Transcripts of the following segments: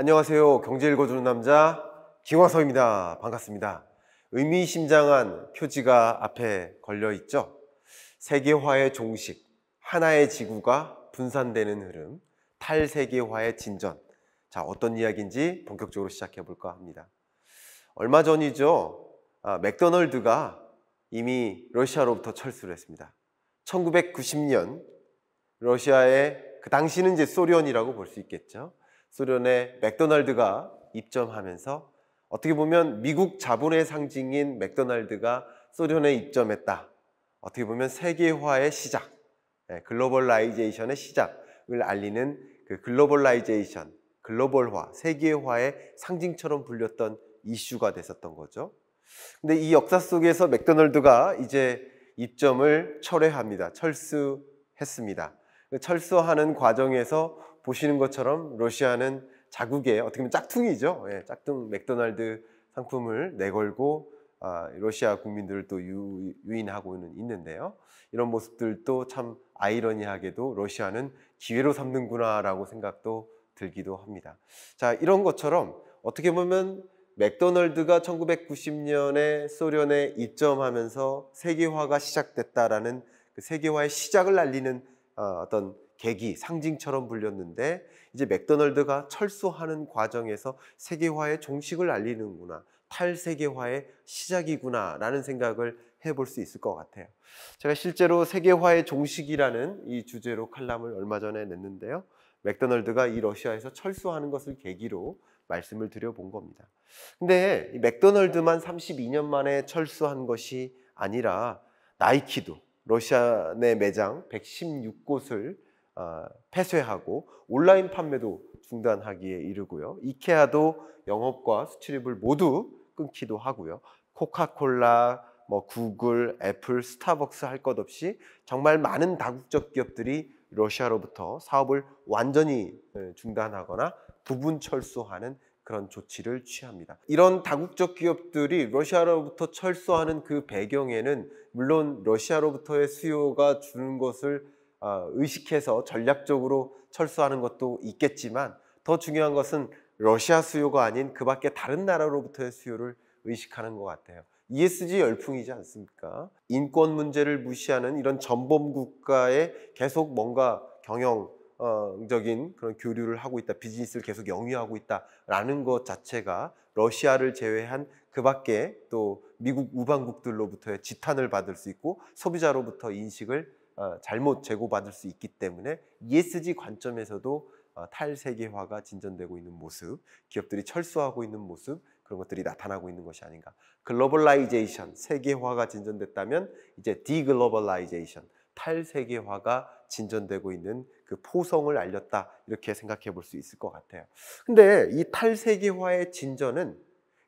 안녕하세요. 경제 읽어주는 남자 김화서입니다. 반갑습니다. 의미심장한 표지가 앞에 걸려 있죠. 세계화의 종식, 하나의 지구가 분산되는 흐름, 탈세계화의 진전. 자, 어떤 이야기인지 본격적으로 시작해 볼까 합니다. 얼마 전이죠. 아, 맥도널드가 이미 러시아로부터 철수를 했습니다. 1990년 러시아의 그 당시는 이제 소련이라고 볼 수 있겠죠. 소련의 맥도날드가 입점하면서 어떻게 보면 미국 자본의 상징인 맥도날드가 소련에 입점했다. 어떻게 보면 세계화의 시작, 예, 글로벌라이제이션의 시작을 알리는 그 글로벌라이제이션, 글로벌화, 세계화의 상징처럼 불렸던 이슈가 됐었던 거죠. 근데 이 역사 속에서 맥도날드가 이제 입점을 철회합니다. 철수했습니다. 그 철수하는 과정에서 보시는 것처럼 러시아는 자국의 어떻게 보면 짝퉁이죠. 예, 짝퉁 맥도날드 상품을 내걸고 아, 러시아 국민들을 또 유, 인하고는 있는데요. 이런 모습들도 참 아이러니하게도 러시아는 기회로 삼는구나라고 생각도 들기도 합니다. 자, 이런 것처럼 어떻게 보면 맥도날드가 1990년에 소련에 입점하면서 세계화가 시작됐다라는 그 세계화의 시작을 알리는 어, 어떤 계기, 상징처럼 불렸는데 이제 맥도널드가 철수하는 과정에서 세계화의 종식을 알리는구나. 탈세계화의 시작이구나 라는 생각을 해볼 수 있을 것 같아요. 제가 실제로 세계화의 종식이라는 이 주제로 칼럼을 얼마 전에 냈는데요. 맥도널드가 이 러시아에서 철수하는 것을 계기로 말씀을 드려본 겁니다. 근데 맥도널드만 32년 만에 철수한 것이 아니라 나이키도 러시아 내 매장 116곳을 어, 폐쇄하고 온라인 판매도 중단하기에 이르고요. 이케아도 영업과 수출입을 모두 끊기도 하고요. 코카콜라, 뭐 구글, 애플, 스타벅스 할 것 없이 정말 많은 다국적 기업들이 러시아로부터 사업을 완전히 네, 중단하거나 부분 철수하는 그런 조치를 취합니다. 이런 다국적 기업들이 러시아로부터 철수하는 그 배경에는 물론 러시아로부터의 수요가 주는 것을 어, 의식해서 전략적으로 철수하는 것도 있겠지만 더 중요한 것은 러시아 수요가 아닌 그 밖에 다른 나라로부터의 수요를 의식하는 것 같아요. ESG 열풍이지 않습니까? 인권 문제를 무시하는 이런 전범 국가에 계속 뭔가 경영적인 그런 교류를 하고 있다, 비즈니스를 계속 영위하고 있다라는 것 자체가 러시아를 제외한 그 밖에 또 미국 우방국들로부터의 지탄을 받을 수 있고 소비자로부터 인식을 어, 잘못 제고받을 수 있기 때문에 ESG 관점에서도 어, 탈세계화가 진전되고 있는 모습, 기업들이 철수하고 있는 모습, 그런 것들이 나타나고 있는 것이 아닌가. 글로벌라이제이션, 세계화가 진전됐다면 이제 디글로벌라이제이션, 탈세계화가 진전되고 있는 그 포성을 알렸다. 이렇게 생각해 볼 수 있을 것 같아요. 근데 이 탈세계화의 진전은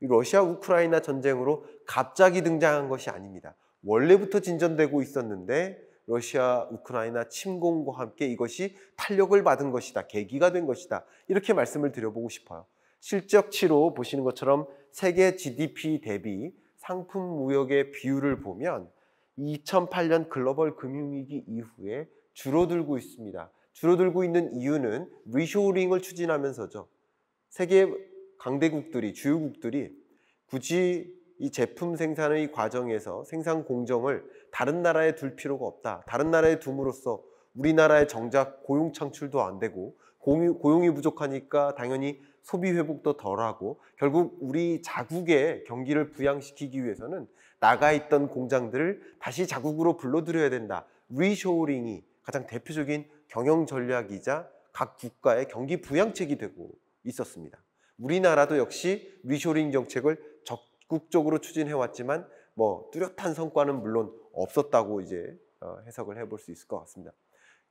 러시아 우크라이나 전쟁으로 갑자기 등장한 것이 아닙니다. 원래부터 진전되고 있었는데 러시아 우크라이나 침공과 함께 이것이 탄력을 받은 것이다. 계기가 된 것이다. 이렇게 말씀을 드려보고 싶어요. 실적치로 보시는 것처럼 세계 GDP 대비 상품 무역의 비율을 보면 2008년 글로벌 금융위기 이후에 줄어들고 있습니다. 줄어들고 있는 이유는 리쇼링을 추진하면서죠. 세계 강대국들이, 주요국들이 굳이 이 제품 생산의 과정에서 생산 공정을 다른 나라에 둘 필요가 없다. 다른 나라에 둠으로써 우리나라의 정작 고용 창출도 안 되고 고용, 이 부족하니까 당연히 소비 회복도 덜하고 결국 우리 자국의 경기를 부양시키기 위해서는 나가 있던 공장들을 다시 자국으로 불러들여야 된다. 리쇼링이 가장 대표적인 경영 전략이자 각 국가의 경기 부양책이 되고 있었습니다. 우리나라도 역시 리쇼링 정책을 적극적으로 추진해 왔지만 뭐 뚜렷한 성과는 물론 없었다고 이제 어, 해석을 해볼 수 있을 것 같습니다.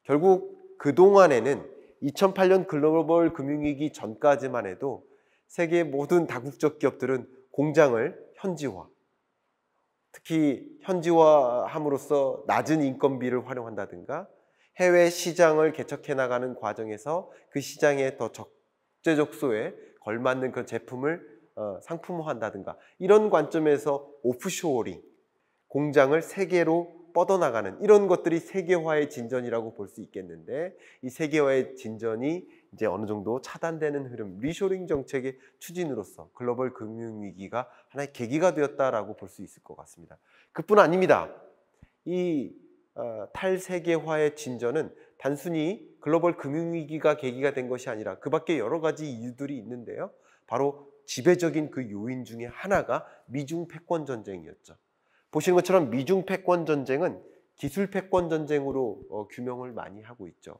결국 그동안에는 2008년 글로벌 금융위기 전까지만 해도 세계 모든 다국적 기업들은 공장을 현지화, 특히 현지화함으로써 낮은 인건비를 활용한다든가 해외 시장을 개척해 나가는 과정에서 그 시장에 더 적재적소에 걸맞는 그 제품을 어, 상품화한다든가 이런 관점에서 오프쇼링 공장을 세계로 뻗어나가는 이런 것들이 세계화의 진전이라고 볼 수 있겠는데 이 세계화의 진전이 이제 어느 정도 차단되는 흐름, 리쇼링 정책의 추진으로서 글로벌 금융위기가 하나의 계기가 되었다라고 볼 수 있을 것 같습니다. 그뿐 아닙니다. 이 어, 탈세계화의 진전은 단순히 글로벌 금융위기가 계기가 된 것이 아니라 그 밖에 여러 가지 이유들이 있는데요. 바로 지배적인 그 요인 중에 하나가 미중 패권 전쟁이었죠. 보시는 것처럼 미중 패권 전쟁은 기술 패권 전쟁으로 어, 규명을 많이 하고 있죠.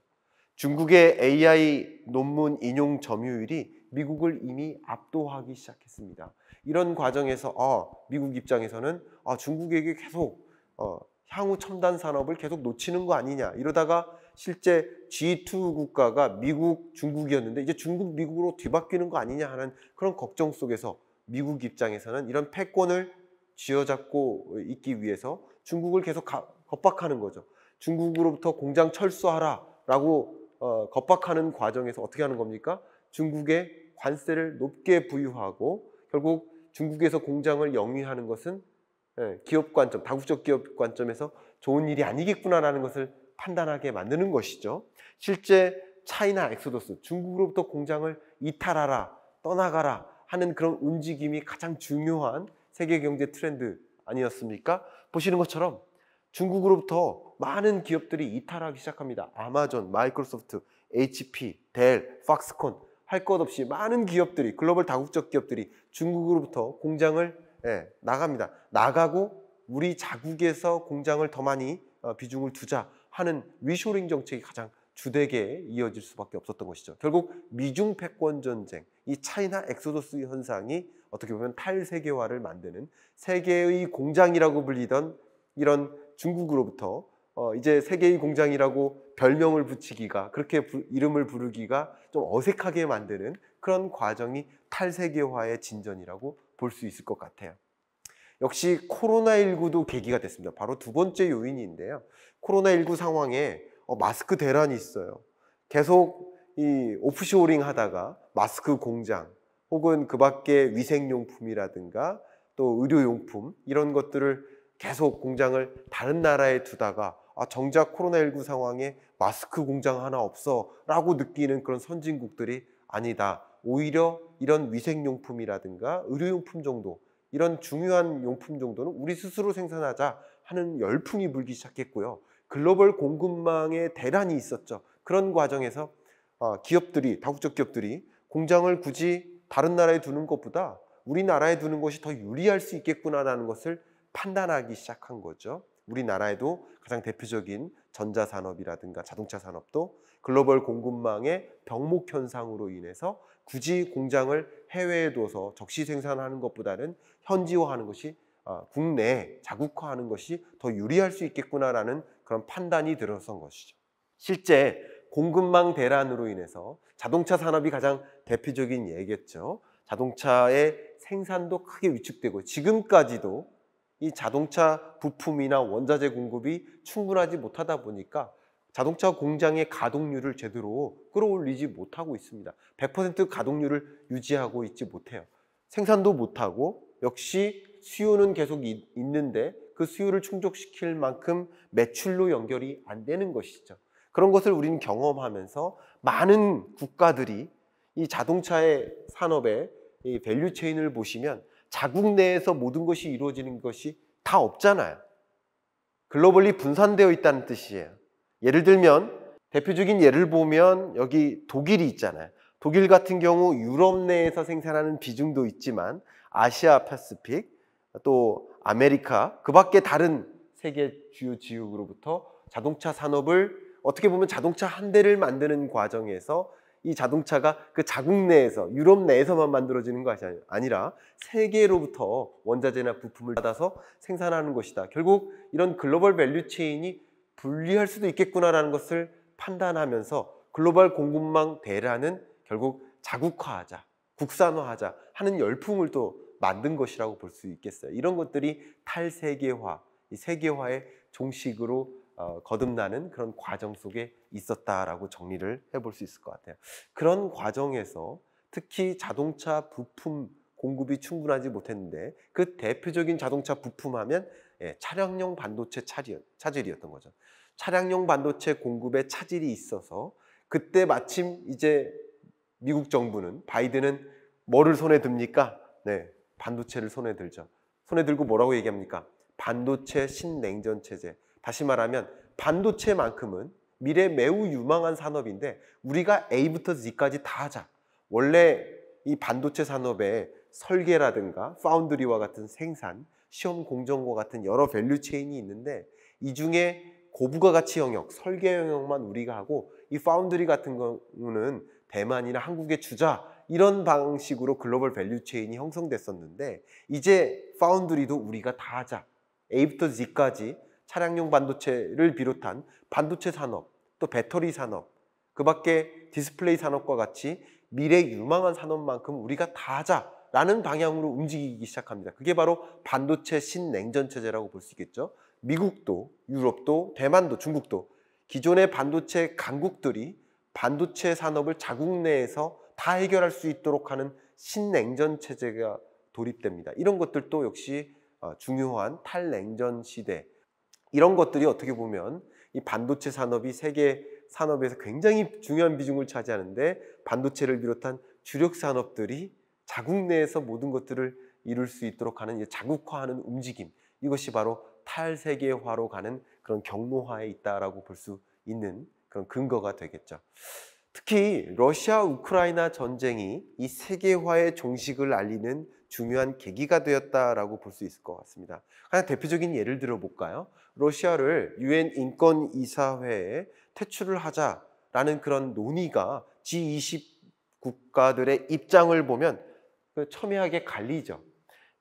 중국의 AI 논문 인용 점유율이 미국을 이미 압도하기 시작했습니다. 이런 과정에서 어, 미국 입장에서는 어, 중국에게 계속 어, 향후 첨단 산업을 계속 놓치는 거 아니냐 이러다가 실제 G2 국가가 미국, 중국이었는데 이제 중국, 미국으로 뒤바뀌는 거 아니냐 하는 그런 걱정 속에서 미국 입장에서는 이런 패권을 쥐어잡고 있기 위해서 중국을 계속 가, 겁박하는 거죠. 중국으로부터 공장 철수하라라고 어, 겁박하는 과정에서 어떻게 하는 겁니까? 중국의 관세를 높게 부여하고 결국 중국에서 공장을 영위하는 것은 예, 기업 관점, 다국적 기업 관점에서 좋은 일이 아니겠구나라는 것을 판단하게 만드는 것이죠. 실제 차이나 엑소더스, 중국으로부터 공장을 이탈하라, 떠나가라 하는 그런 움직임이 가장 중요한 세계 경제 트렌드 아니었습니까? 보시는 것처럼 중국으로부터 많은 기업들이 이탈하기 시작합니다. 아마존, 마이크로소프트, HP, 델, 팍스콘 할 것 없이 많은 기업들이 글로벌 다국적 기업들이 중국으로부터 공장을 예, 나갑니다. 나가고 우리 자국에서 공장을 더 많이 어, 비중을 두자 하는 위쇼링 정책이 가장 주되게 이어질 수밖에 없었던 것이죠. 결국 미중 패권 전쟁, 이 차이나 엑소도스 현상이 어떻게 보면 탈세계화를 만드는 세계의 공장이라고 불리던 이런 중국으로부터 어 이제 세계의 공장이라고 별명을 붙이기가 그렇게 부, 이름을 부르기가 좀 어색하게 만드는 그런 과정이 탈세계화의 진전이라고 볼 수 있을 것 같아요. 역시 코로나19도 계기가 됐습니다. 바로 두 번째 요인인데요. 코로나19 상황에 어, 마스크 대란이 있어요. 계속 이 오프쇼링 하다가 마스크 공장 혹은 그 밖에 위생용품이라든가 또 의료용품 이런 것들을 계속 공장을 다른 나라에 두다가 아, 정작 코로나19 상황에 마스크 공장 하나 없어 라고 느끼는 그런 선진국들이 아니다. 오히려 이런 위생용품이라든가 의료용품 정도 이런 중요한 용품 정도는 우리 스스로 생산하자 하는 열풍이 불기 시작했고요. 글로벌 공급망의 대란이 있었죠. 그런 과정에서 어, 기업들이 다국적 기업들이 공장을 굳이 다른 나라에 두는 것보다 우리나라에 두는 것이 더 유리할 수 있겠구나라는 것을 판단하기 시작한 거죠. 우리나라에도 가장 대표적인 전자산업이라든가 자동차 산업도 글로벌 공급망의 병목 현상으로 인해서 굳이 공장을 해외에 둬서 적시 생산하는 것보다는 현지화하는 것이 어, 국내 자국화하는 것이 더 유리할 수 있겠구나라는 그런 판단이 들어선 것이죠. 실제 공급망 대란으로 인해서 자동차 산업이 가장 대표적인 예겠죠. 자동차의 생산도 크게 위축되고 지금까지도 이 자동차 부품이나 원자재 공급이 충분하지 못하다 보니까 자동차 공장의 가동률을 제대로 끌어올리지 못하고 있습니다. 100% 가동률을 유지하고 있지 못해요. 생산도 못하고 역시 수요는 계속 있는데 그 수요를 충족시킬 만큼 매출로 연결이 안 되는 것이죠. 그런 것을 우리는 경험하면서 많은 국가들이 이 자동차의 산업의 이 밸류 체인을 보시면 자국 내에서 모든 것이 이루어지는 것이 다 없잖아요. 글로벌리 분산되어 있다는 뜻이에요. 예를 들면 대표적인 예를 보면 여기 독일이 있잖아요. 독일 같은 경우 유럽 내에서 생산하는 비중도 있지만 아시아 패스픽 또 아메리카 그 밖에 다른 세계 주요 지역으로부터 자동차 산업을 어떻게 보면 자동차 한 대를 만드는 과정에서 이 자동차가 그 자국 내에서 유럽 내에서만 만들어지는 것이 아니라 세계로부터 원자재나 부품을 받아서 생산하는 것이다. 결국 이런 글로벌 밸류 체인이 분리할 수도 있겠구나라는 것을 판단하면서 글로벌 공급망 대라는 결국 자국화하자, 국산화하자 하는 열풍을 또 만든 것이라고 볼 수 있겠어요. 이런 것들이 탈세계화, 이 세계화의 종식으로 어, 거듭나는 그런 과정 속에 있었다라고 정리를 해볼 수 있을 것 같아요. 그런 과정에서 특히 자동차 부품 공급이 충분하지 못했는데 그 대표적인 자동차 부품하면 예, 차량용 반도체 차질이었던 거죠. 차량용 반도체 공급에 차질이 있어서 그때 마침 이제 미국 정부는 바이든은 뭐를 손에 듭니까? 네, 반도체를 손에 들죠. 손에 들고 뭐라고 얘기합니까? 반도체 신냉전 체제. 다시 말하면 반도체만큼은 미래 매우 유망한 산업인데 우리가 A부터 Z까지 다 하자. 원래 이 반도체 산업의 설계라든가 파운드리와 같은 생산, 시험 공정과 같은 여러 밸류 체인이 있는데 이 중에 고부가 가치 영역, 설계 영역만 우리가 하고 이 파운드리 같은 경우는 대만이나 한국의 주자 이런 방식으로 글로벌 밸류 체인이 형성됐었는데 이제 파운드리도 우리가 다 하자. A부터 Z까지 차량용 반도체를 비롯한 반도체 산업, 또 배터리 산업, 그 밖에 디스플레이 산업과 같이 미래 유망한 산업만큼 우리가 다 하자. 라는 방향으로 움직이기 시작합니다. 그게 바로 반도체 신냉전 체제라고 볼 수 있겠죠. 미국도, 유럽도, 대만도, 중국도 기존의 반도체 강국들이 반도체 산업을 자국 내에서 다 해결할 수 있도록 하는 신냉전 체제가 도입됩니다. 이런 것들도 역시 어, 중요한 탈냉전 시대 이런 것들이 어떻게 보면 이 반도체 산업이 세계 산업에서 굉장히 중요한 비중을 차지하는데 반도체를 비롯한 주력 산업들이 자국 내에서 모든 것들을 이룰 수 있도록 하는 자국화하는 움직임 이것이 바로 탈세계화로 가는 그런 경로화에 있다라고 볼 수 있는 그런 근거가 되겠죠. 특히 러시아 우크라이나 전쟁이 이 세계화의 종식을 알리는 중요한 계기가 되었다라고 볼 수 있을 것 같습니다. 하나 대표적인 예를 들어볼까요? 러시아를 유엔 인권 이사회에 퇴출을 하자라는 그런 논의가 G20 국가들의 입장을 보면 그 첨예하게 갈리죠.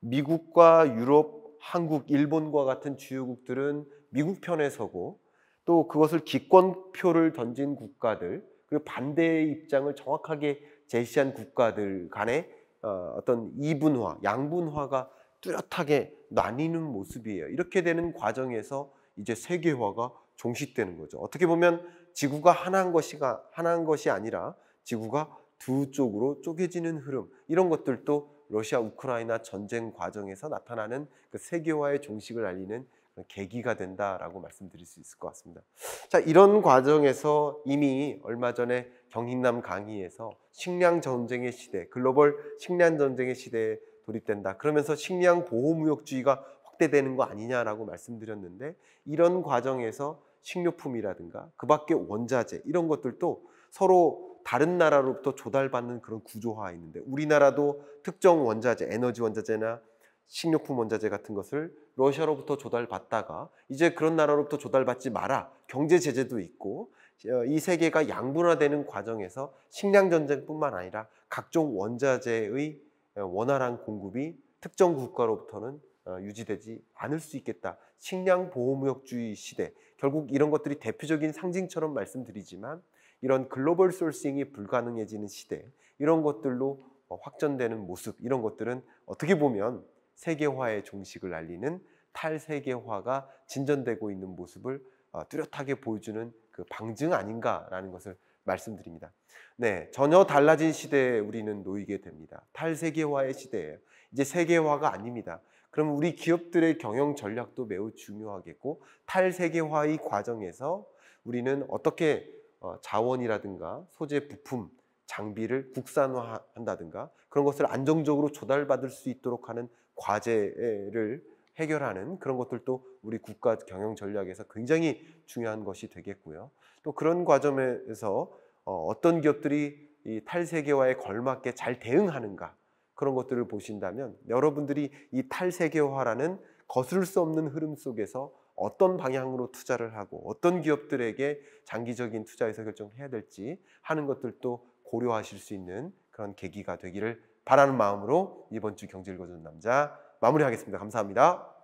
미국과 유럽, 한국, 일본과 같은 주요국들은 미국 편에 서고 또 그것을 기권표를 던진 국가들, 그리고 반대의 입장을 정확하게 제시한 국가들 간의 어, 어떤 이분화, 양분화가 뚜렷하게 나뉘는 모습이에요. 이렇게 되는 과정에서 이제 세계화가 종식되는 거죠. 어떻게 보면 지구가 하나인 것이 하나인 것이 아니라 지구가 두 쪽으로 쪼개지는 흐름 이런 것들도 러시아 우크라이나 전쟁 과정에서 나타나는 그 세계화의 종식을 알리는 계기가 된다라고 말씀드릴 수 있을 것 같습니다. 자, 이런 과정에서 이미 얼마 전에 경인남 강의에서 식량 전쟁의 시대, 글로벌 식량 전쟁의 시대에 돌입된다. 그러면서 식량 보호무역주의가 확대되는 거 아니냐라고 말씀드렸는데 이런 과정에서 식료품이라든가 그 밖에 원자재 이런 것들도 서로 다른 나라로부터 조달받는 그런 구조화 있는데 우리나라도 특정 원자재, 에너지 원자재나 식료품 원자재 같은 것을 러시아로부터 조달받다가 이제 그런 나라로부터 조달받지 마라 경제 제재도 있고 어, 이 세계가 양분화되는 과정에서 식량 전쟁뿐만 아니라 각종 원자재의 어, 원활한 공급이 특정 국가로부터는 어, 유지되지 않을 수 있겠다. 식량 보호무역주의 시대. 결국 이런 것들이 대표적인 상징처럼 말씀드리지만 이런 글로벌 소싱이 불가능해지는 시대. 이런 것들로 확전되는 모습. 이런 것들은 어떻게 보면 세계화의 종식을 알리는 탈세계화가 진전되고 있는 모습을 어, 뚜렷하게 보여주는 그 방증 아닌가라는 것을 말씀드립니다. 네, 전혀 달라진 시대에 우리는 놓이게 됩니다. 탈세계화의 시대에 이제 세계화가 아닙니다. 그럼 우리 기업들의 경영 전략도 매우 중요하겠고 탈세계화의 과정에서 우리는 어떻게 어, 자원이라든가 소재 부품 장비를 국산화한다든가 그런 것을 안정적으로 조달받을 수 있도록 하는 과제를 해결하는 그런 것들도 우리 국가 경영 전략에서 굉장히 중요한 것이 되겠고요. 또 그런 과정에서 어, 어떤 기업들이 이 탈세계화에 걸맞게 잘 대응하는가 그런 것들을 보신다면 여러분들이 이 탈세계화라는 거스를 수 없는 흐름 속에서 어떤 방향으로 투자를 하고 어떤 기업들에게 장기적인 투자 에서결정 해야 될지 하는 것들도 고려하실 수 있는 그런 계기가 되기를 바라는 마음으로 이번 주 경제 읽어주는 남자 마무리하겠습니다. 감사합니다.